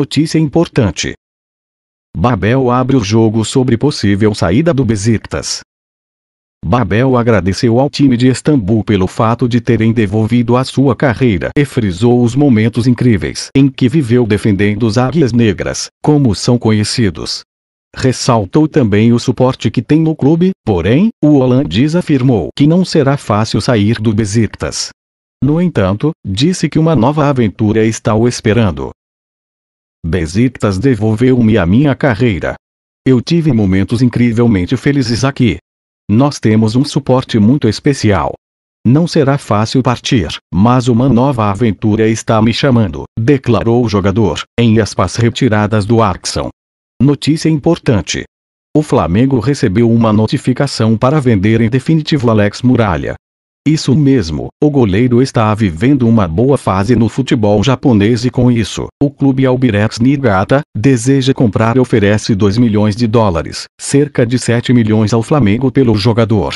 Notícia importante. Babel abre o jogo sobre possível saída do Besiktas. Babel agradeceu ao time de Istambul pelo fato de terem devolvido a sua carreira e frisou os momentos incríveis em que viveu defendendo os Águias Negras, como são conhecidos. Ressaltou também o suporte que tem no clube, porém, o holandês afirmou que não será fácil sair do Besiktas. No entanto, disse que uma nova aventura está o esperando. Besiktas devolveu-me a minha carreira. Eu tive momentos incrivelmente felizes aqui. Nós temos um suporte muito especial. Não será fácil partir, mas uma nova aventura está me chamando, declarou o jogador, em aspas retiradas do Arxon. Notícia importante. O Flamengo recebeu uma notificação para vender em definitivo Alex Muralha, isso mesmo, o goleiro está vivendo uma boa fase no futebol japonês e com isso, o clube Albirex Niigata, deseja comprar e oferece 2 milhões de dólares, cerca de 7 milhões ao Flamengo pelo jogador.